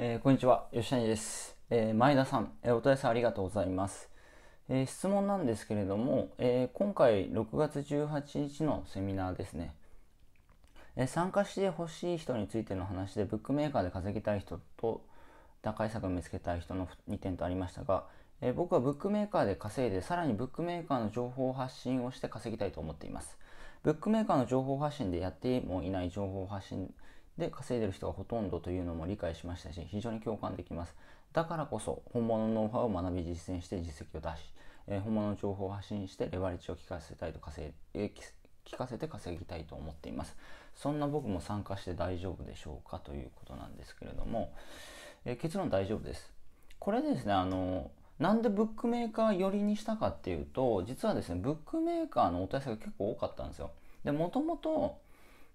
えー、こんにちは、吉谷です。えー、前田さん、えー、お問い合わせありがとうございます。え質問なんですけれども、え今回6月18日のセミナーですね、え参加してほしい人についての話で、ブックメーカーで稼ぎたい人と打開策を見つけたい人の2点とありましたが、え僕はブックメーカーで稼いで、さらにブックメーカーの情報発信をして稼ぎたいと思っています。ブックメーカーの情報発信でやってもいない情報発信で稼いでる人がほとんどというのも理解しましたし非常に共感できますだからこそ本物のノウハウを学び実践して実績を出し、えー、本物の情報を発信してレバレッジを効かせたいと稼い、えー、聞かせて稼ぎたいと思っていますそんな僕も参加して大丈夫でしょうかということなんですけれども、え結論大丈夫ですこれですねあのなんでブックメーカー寄りにしたかっていうと実はですねブックメーカーのお問い合わせが結構多かったんですよでもともと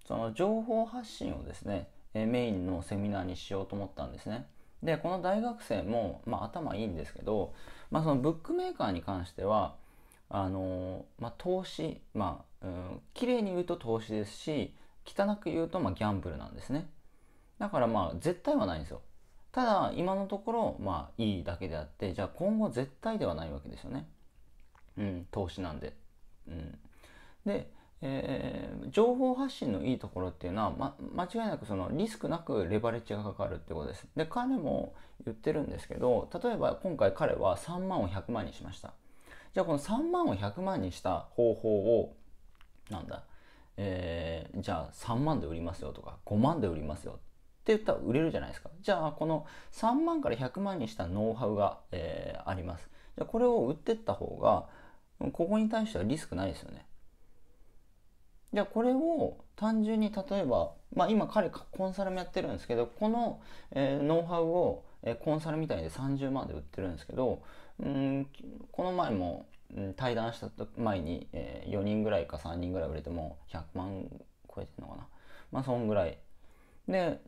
その情報発信をですね、えメインのセミナーにしようと思ったんですね。で、この大学生も、まあ、頭いいんですけど、まあ、そのブックメーカーに関しては、あのまあ、投資、まあ、うん、綺麗に言うと投資ですし、汚く言うと、まギャンブルなんですね。だから、まあ、絶対はないんですよ。ただ、今のところ、まあ、いいだけであって、じゃあ今後絶対ではないわけですよね。うん、投資なんで。うん。で、えー、情報発信のいいところっていうのは、ま、間違いなくそのリスクなくレバレッジがかかるってことです。で彼も言ってるんですけど例えば今回彼は3万を100万にしました。じゃあこの3万を100万にした方法をなんだ、えー、じゃあ3万で売りますよとか5万で売りますよって言ったら売れるじゃないですか。じゃあこの3万から100万にしたノウハウが、えー、あります。じゃあこれを売ってった方がここに対してはリスクないですよね。じゃあこれを単純に例えば、まあ、今彼コンサルもやってるんですけどこの、えー、ノウハウを、えー、コンサルみたいで30万で売ってるんですけどうんこの前も対談した前に、えー、4人ぐらいか3人ぐらい売れても100万超えてるのかなまあそんぐらいで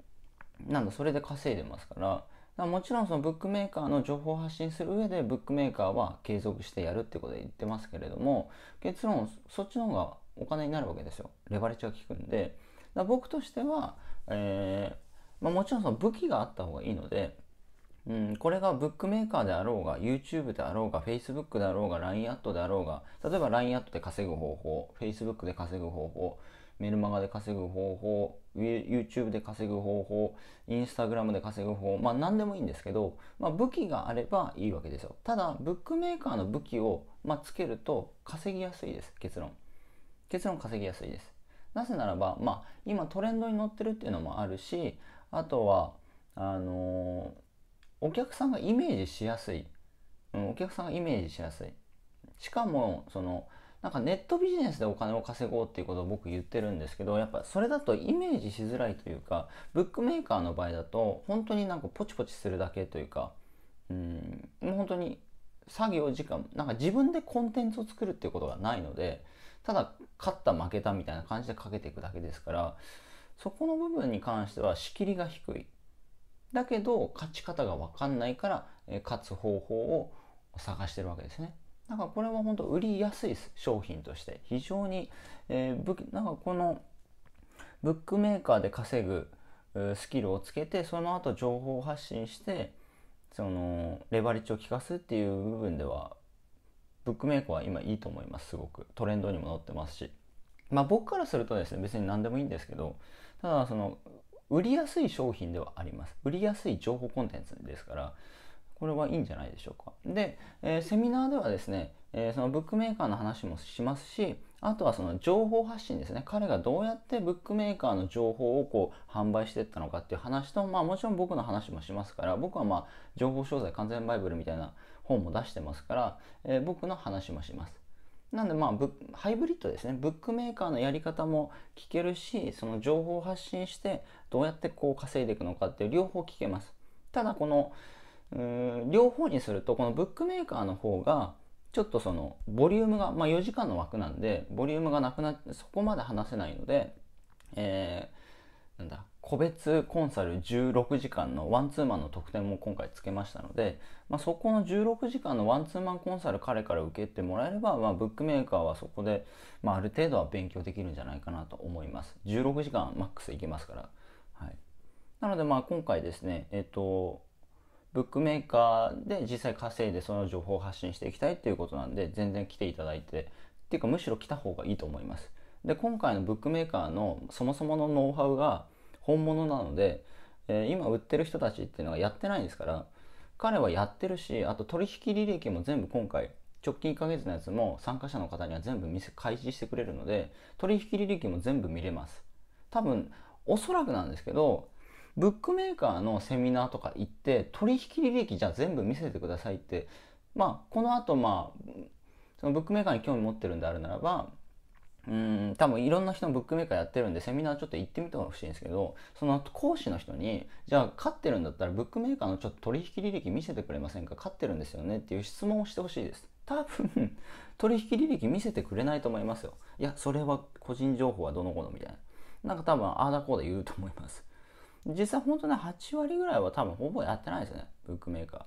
なんだそれで稼いでますからもちろんそのブックメーカーの情報を発信する上でブックメーカーは継続してやるってことで言ってますけれども結論そっちの方がお金になるわけですよレバレッジが効くんで僕としては、えーまあ、もちろんその武器があった方がいいのでうん、これがブックメーカーであろうが YouTube であろうが Facebook であろうが LINE アットであろうが例えば LINE アットで稼ぐ方法 Facebook で稼ぐ方法メルマガで稼ぐ方法 YouTube で稼ぐ方法 Instagram で稼ぐ方法まあ何でもいいんですけど、まあ、武器があればいいわけですよただブックメーカーの武器を、まあ、つけると稼ぎやすいです結論結論稼ぎやすいですなぜならば、まあ、今トレンドに乗ってるっていうのもあるしあとはあのーお客さんがイメージしやすい、うん、お客さんがイメージしやすいしかもそのなんかネットビジネスでお金を稼ごうっていうことを僕言ってるんですけどやっぱそれだとイメージしづらいというかブックメーカーの場合だと本当になんかポチポチするだけというかうんもう本当に作業時間なんか自分でコンテンツを作るっていうことがないのでただ勝った負けたみたいな感じでかけていくだけですからそこの部分に関しては仕切りが低いだけど勝ち方が分かんないから、え勝つ方法を探してるわけですね。なんかこれは本当売りやすい商品として非常に、えー、なんかこのブックメーカーで稼ぐスキルをつけてその後情報発信してそのレバレッジを利かすっていう部分ではブックメーカーは今いいと思いますすごくトレンドにも載ってますしまあ僕からするとですね別に何でもいいんですけどただその売りやすい商品ではあります。売りやすい情報コンテンツですから、これはいいんじゃないでしょうか。で、えー、セミナーではですね、えー、そのブックメーカーの話もしますし、あとはその情報発信ですね。彼がどうやってブックメーカーの情報をこう販売していったのかっていう話と、まあもちろん僕の話もしますから、僕はまあ情報商材完全バイブルみたいな本も出してますから、えー、僕の話もします。なんでまあハイブリッドですねブックメーカーのやり方も聞けるしその情報を発信してどうやってこう稼いでいくのかっていう両方聞けますただこの両方にするとこのブックメーカーの方がちょっとそのボリュームが、まあ、4時間の枠なんでボリュームがなくなってそこまで話せないので、えなんだ個別コンサル16時間のワンツーマンの特典も今回つけましたので、まあ、そこの16時間のワンツーマンコンサル彼から受けてもらえれば、まあ、ブックメーカーはそこで、まあ、ある程度は勉強できるんじゃないかなと思います16時間マックスいけますから、はい、なのでまあ今回ですねえっ、とブックメーカーで実際稼いでその情報を発信していきたいっていうことなんで全然来ていただいてっていうかむしろ来た方がいいと思いますで今回のブックメーカーのそもそものノウハウが本物なので、えー、今売ってる人たちっていうのはやってないですから彼はやってるしあと取引履歴も全部今回直近1ヶ月のやつも参加者の方には全部見せ開示してくれるので取引履歴も全部見れます多分おそらくなんですけどブックメーカーのセミナーとか行って取引履歴じゃあ全部見せてくださいってまあこの後まあそのブックメーカーに興味持ってるんであるならばうん多分いろんな人のブックメーカーやってるんでセミナーちょっと行ってみてほしいんですけどその講師の人にじゃあ勝ってるんだったらブックメーカーのちょっと取引履歴見せてくれませんか勝ってるんですよねっていう質問をしてほしいです多分取引履歴見せてくれないと思いますよいやそれは個人情報はどの子のみたいななんか多分ああだこうだ言うと思います実際本当ね8割ぐらいは多分ほぼやってないですねブックメーカ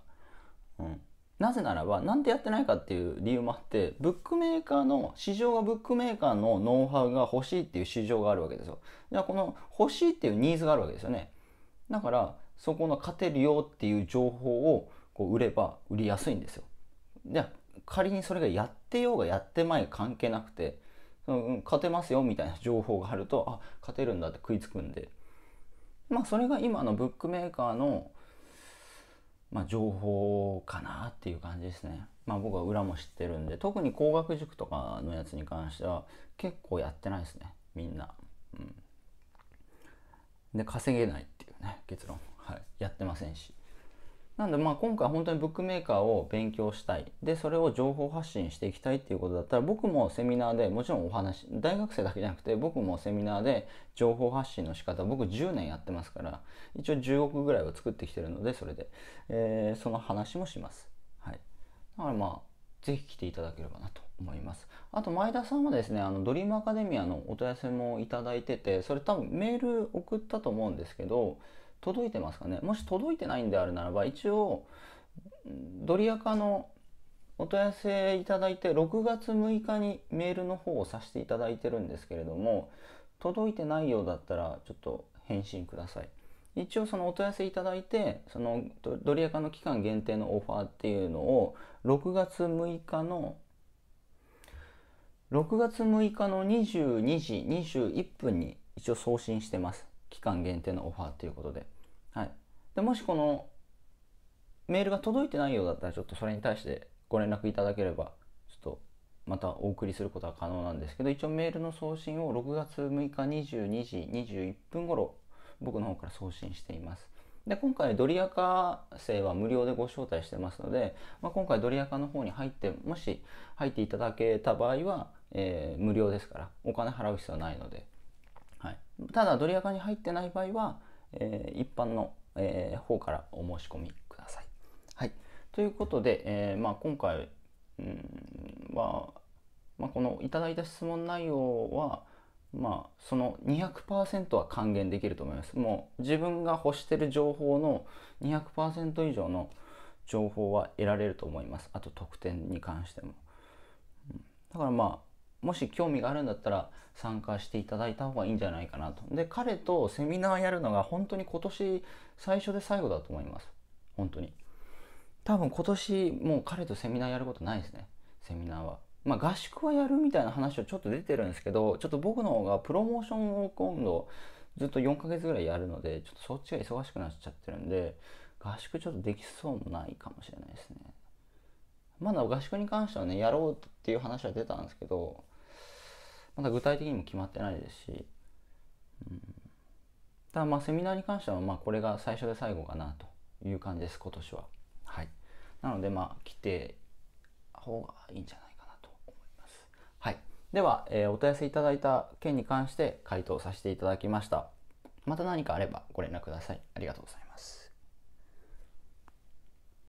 ーうんなぜならば何でやってないかっていう理由もあってブックメーカーの市場がブックメーカーのノウハウが欲しいっていう市場があるわけですよじゃあこの欲しいっていうニーズがあるわけですよねだからそこの勝てるよっていう情報をこう売れば売りやすいんですよじゃあ仮にそれがやってようがやってまいが関係なくてうん、勝てますよみたいな情報があるとあ勝てるんだって食いつくんでまあそれが今のブックメーカーのまあ、情報かなっていう感じですね。まあ、僕は裏も知ってるんで特に工学塾とかのやつに関しては結構やってないですねみんな。うん、で稼げないっていうね結論、はい、やってませんし。なんでまあ今回本当にブックメーカーを勉強したい。で、それを情報発信していきたいっていうことだったら、僕もセミナーで、もちろんお話、大学生だけじゃなくて、僕もセミナーで情報発信の仕方、僕10年やってますから、一応10億ぐらいは作ってきてるので、それで、えー、その話もします。はい。だからまあ、ぜひ来ていただければなと思います。あと、前田さんはですね、あの、ドリームアカデミアのお問い合わせもいただいてて、それ多分メール送ったと思うんですけど、届いてますかねもし届いてないんであるならば一応ドリアカのお問い合わせいただいて6月6日にメールの方をさせていただいてるんですけれども届いてないようだったらちょっと返信ください一応そのお問い合わせいただいてそのドリアカの期間限定のオファーっていうのを6月6日の6月6日の22時21分に一応送信してます期間限定のオファーということで,、はい、でもしこのメールが届いてないようだったらちょっとそれに対してご連絡いただければちょっとまたお送りすることは可能なんですけど一応メールの送信を6月6日22時21分頃僕の方から送信していますで今回ドリアカ生は無料でご招待してますので、まあ、今回ドリアカの方に入ってもし入っていただけた場合は、えー、無料ですからお金払う必要はないのでただドアカに入ってない場合は、えー、一般の、えー、方からお申し込みください。はい、ということで、えーまあ、今回、うんは、まあ、このいただいた質問内容は、まあ、その200%は還元できると思います。もう自分が欲してる情報の200%以上の情報は得られると思います。あと得点に関しても。だからまあもし興味があるんだったら参加していただいた方がいいんじゃないかなと。で、彼とセミナーやるのが本当に今年最初で最後だと思います。本当に。多分今年もう彼とセミナーやることないですね。セミナーは。まあ合宿はやるみたいな話はちょっと出てるんですけど、ちょっと僕の方がプロモーションを今度ずっと4ヶ月ぐらいやるので、ちょっとそっちが忙しくなっちゃってるんで、合宿ちょっとできそうもないかもしれないですね。まだ合宿に関してはね、やろうっていう話は出たんですけど、まだ具体的にも決まってないですし、うん、ただまあセミナーに関してはまあこれが最初で最後かなという感じです今年ははいなのでまあ来て方がいいんじゃないかなと思いますはいでは、えー、お問い合わせいただいた件に関して回答させていただきましたまた何かあればご連絡くださいありがとうございます